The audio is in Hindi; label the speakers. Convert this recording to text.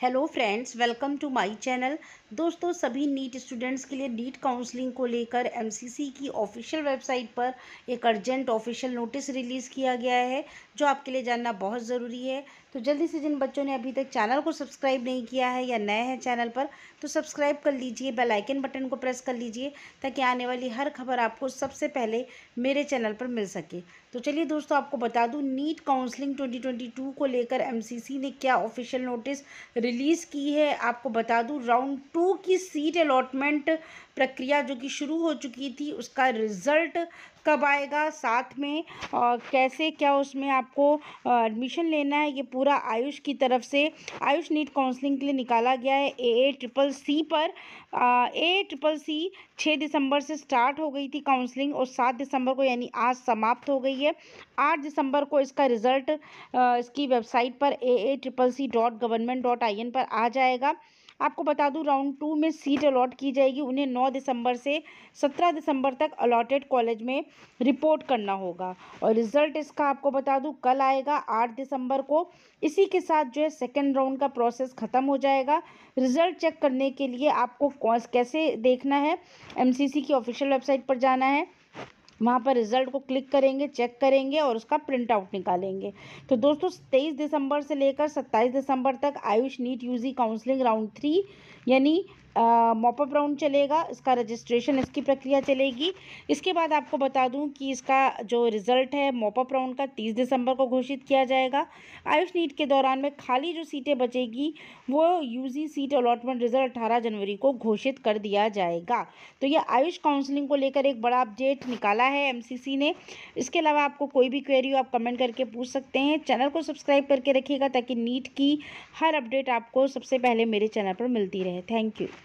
Speaker 1: hello friends welcome to my channel दोस्तों सभी नीट स्टूडेंट्स के लिए नीट काउंसलिंग को लेकर एमसीसी की ऑफिशियल वेबसाइट पर एक अर्जेंट ऑफिशियल नोटिस रिलीज़ किया गया है जो आपके लिए जानना बहुत ज़रूरी है तो जल्दी से जिन बच्चों ने अभी तक चैनल को सब्सक्राइब नहीं किया है या नए हैं चैनल पर तो सब्सक्राइब कर लीजिए बेलाइकन बटन को प्रेस कर लीजिए ताकि आने वाली हर खबर आपको सबसे पहले मेरे चैनल पर मिल सके तो चलिए दोस्तों आपको बता दूँ नीट काउंसलिंग ट्वेंटी को लेकर एम ने क्या ऑफिशियल नोटिस रिलीज़ की है आपको बता दूं राउंड टू की सीट अलॉटमेंट प्रक्रिया जो कि शुरू हो चुकी थी उसका रिज़ल्ट कब आएगा साथ में आ, कैसे क्या उसमें आपको एडमिशन लेना है ये पूरा आयुष की तरफ से आयुष नीट काउंसलिंग के लिए निकाला गया है ए ए ट्रिपल सी पर ए ट्रिपल सी छः दिसंबर से स्टार्ट हो गई थी काउंसलिंग और सात दिसंबर को यानी आज समाप्त हो गई है आठ दिसंबर को इसका रिज़ल्ट इसकी वेबसाइट पर A A triple C dot government dot I IN पर आ जाएगा आपको बता दूं राउंड टू में सीट अलॉट की जाएगी उन्हें नौ दिसंबर से सत्रह दिसंबर तक अलॉटेड कॉलेज में रिपोर्ट करना होगा और रिजल्ट इसका आपको बता दूं कल आएगा आठ दिसंबर को इसी के साथ जो है सेकेंड राउंड का प्रोसेस ख़त्म हो जाएगा रिजल्ट चेक करने के लिए आपको कैसे देखना है एमसीसी की ऑफिशियल वेबसाइट पर जाना है वहाँ पर रिजल्ट को क्लिक करेंगे चेक करेंगे और उसका प्रिंट आउट निकालेंगे तो दोस्तों तेईस दिसंबर से लेकर सत्ताईस दिसंबर तक AYUSH NEET UG counselling round three यानी मॉपअप राउंड चलेगा इसका रजिस्ट्रेशन इसकी प्रक्रिया चलेगी इसके बाद आपको बता दूं कि इसका जो रिज़ल्ट है मॉपअप राउंड का 30 दिसंबर को घोषित किया जाएगा आयुष नीट के दौरान में खाली जो सीटें बचेगी वो यूजी सीट अलॉटमेंट रिज़ल्ट अठारह जनवरी को घोषित कर दिया जाएगा तो यह आयुष काउंसलिंग को लेकर एक बड़ा अपडेट निकाला है एम ने इसके अलावा आपको कोई भी क्वेरी हो आप कमेंट करके पूछ सकते हैं चैनल को सब्सक्राइब करके रखिएगा ताकि नीट की हर अपडेट आपको सबसे पहले मेरे चैनल पर मिलती रहे थैंक यू